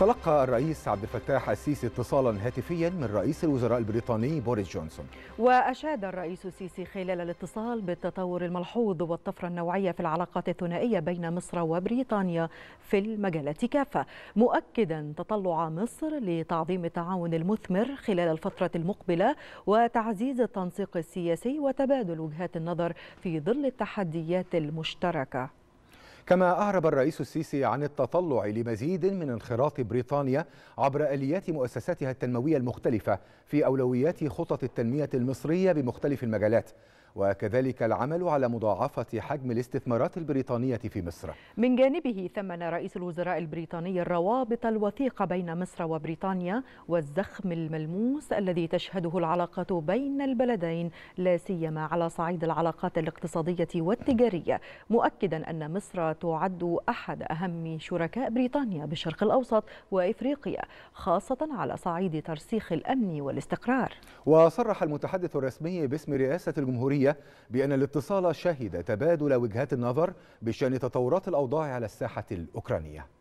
تلقى الرئيس عبد الفتاح السيسي اتصالا هاتفيا من رئيس الوزراء البريطاني بوريس جونسون وأشاد الرئيس السيسي خلال الاتصال بالتطور الملحوظ والطفرة النوعية في العلاقات الثنائية بين مصر وبريطانيا في المجالات كافة مؤكدا تطلع مصر لتعظيم التعاون المثمر خلال الفترة المقبلة وتعزيز التنسيق السياسي وتبادل وجهات النظر في ظل التحديات المشتركة كما أعرب الرئيس السيسي عن التطلع لمزيد من انخراط بريطانيا عبر آليات مؤسساتها التنموية المختلفة في أولويات خطط التنمية المصرية بمختلف المجالات وكذلك العمل على مضاعفة حجم الاستثمارات البريطانية في مصر من جانبه ثمن رئيس الوزراء البريطاني الروابط الوثيقة بين مصر وبريطانيا والزخم الملموس الذي تشهده العلاقة بين البلدين لا سيما على صعيد العلاقات الاقتصادية والتجارية مؤكدا أن مصر تعد أحد أهم شركاء بريطانيا بالشرق الأوسط وإفريقيا خاصة على صعيد ترسيخ الأمن والاستقرار وصرح المتحدث الرسمي باسم رئاسة الجمهورية العربية بأن الاتصال شهد تبادل وجهات النظر بشأن تطورات الأوضاع على الساحة الأوكرانية